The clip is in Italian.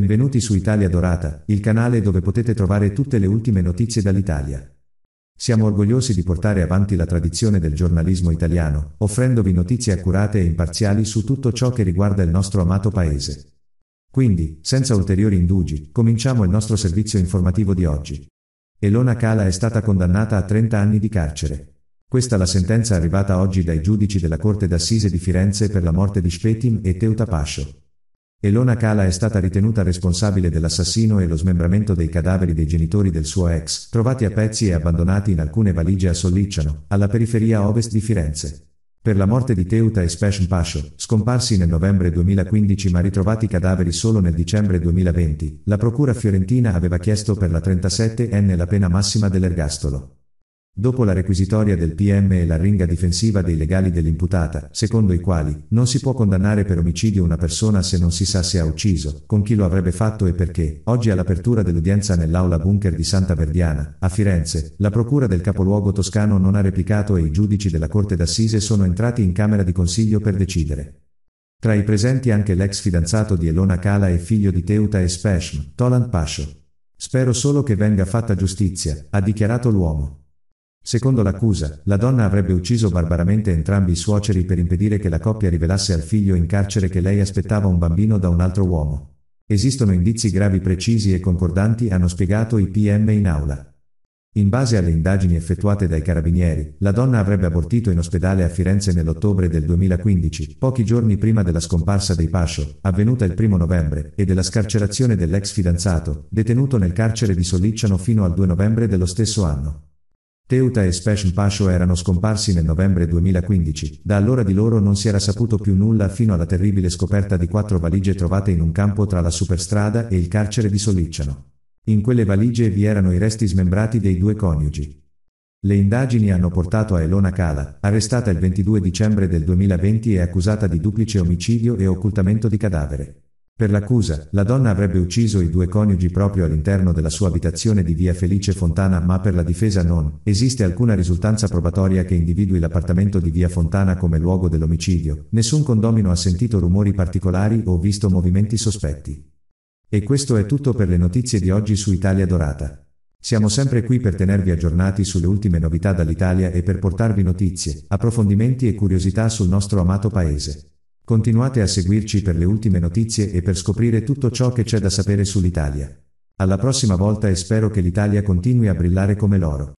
Benvenuti su Italia Dorata, il canale dove potete trovare tutte le ultime notizie dall'Italia. Siamo orgogliosi di portare avanti la tradizione del giornalismo italiano, offrendovi notizie accurate e imparziali su tutto ciò che riguarda il nostro amato paese. Quindi, senza ulteriori indugi, cominciamo il nostro servizio informativo di oggi. Elona Cala è stata condannata a 30 anni di carcere. Questa la sentenza arrivata oggi dai giudici della Corte d'Assise di Firenze per la morte di Spetim e Teuta Pascio. Elona Kala è stata ritenuta responsabile dell'assassino e lo smembramento dei cadaveri dei genitori del suo ex, trovati a pezzi e abbandonati in alcune valigie a Sollicciano, alla periferia ovest di Firenze. Per la morte di Teuta e Speshm Pascio, scomparsi nel novembre 2015 ma ritrovati cadaveri solo nel dicembre 2020, la procura fiorentina aveva chiesto per la 37enne la pena massima dell'ergastolo. Dopo la requisitoria del PM e l'arringa difensiva dei legali dell'imputata, secondo i quali non si può condannare per omicidio una persona se non si sa se ha ucciso, con chi lo avrebbe fatto e perché, oggi all'apertura dell'udienza nell'aula bunker di Santa Verdiana, a Firenze, la procura del capoluogo toscano non ha replicato e i giudici della Corte d'Assise sono entrati in Camera di Consiglio per decidere. Tra i presenti anche l'ex fidanzato di Elona Cala e figlio di Teuta e Speshm, Toland Pascio. Spero solo che venga fatta giustizia, ha dichiarato l'uomo. Secondo l'accusa, la donna avrebbe ucciso barbaramente entrambi i suoceri per impedire che la coppia rivelasse al figlio in carcere che lei aspettava un bambino da un altro uomo. Esistono indizi gravi precisi e concordanti, hanno spiegato i PM in aula. In base alle indagini effettuate dai carabinieri, la donna avrebbe abortito in ospedale a Firenze nell'ottobre del 2015, pochi giorni prima della scomparsa dei Pascio, avvenuta il 1 novembre, e della scarcerazione dell'ex fidanzato, detenuto nel carcere di Sollicciano fino al 2 novembre dello stesso anno. Teuta e Spesh Pasho erano scomparsi nel novembre 2015, da allora di loro non si era saputo più nulla fino alla terribile scoperta di quattro valigie trovate in un campo tra la superstrada e il carcere di Solicciano. In quelle valigie vi erano i resti smembrati dei due coniugi. Le indagini hanno portato a Elona Kala, arrestata il 22 dicembre del 2020 e accusata di duplice omicidio e occultamento di cadavere. Per l'accusa, la donna avrebbe ucciso i due coniugi proprio all'interno della sua abitazione di via Felice Fontana, ma per la difesa non esiste alcuna risultanza probatoria che individui l'appartamento di via Fontana come luogo dell'omicidio, nessun condomino ha sentito rumori particolari o visto movimenti sospetti. E questo è tutto per le notizie di oggi su Italia Dorata. Siamo sempre qui per tenervi aggiornati sulle ultime novità dall'Italia e per portarvi notizie, approfondimenti e curiosità sul nostro amato paese. Continuate a seguirci per le ultime notizie e per scoprire tutto ciò che c'è da sapere sull'Italia. Alla prossima volta e spero che l'Italia continui a brillare come l'oro.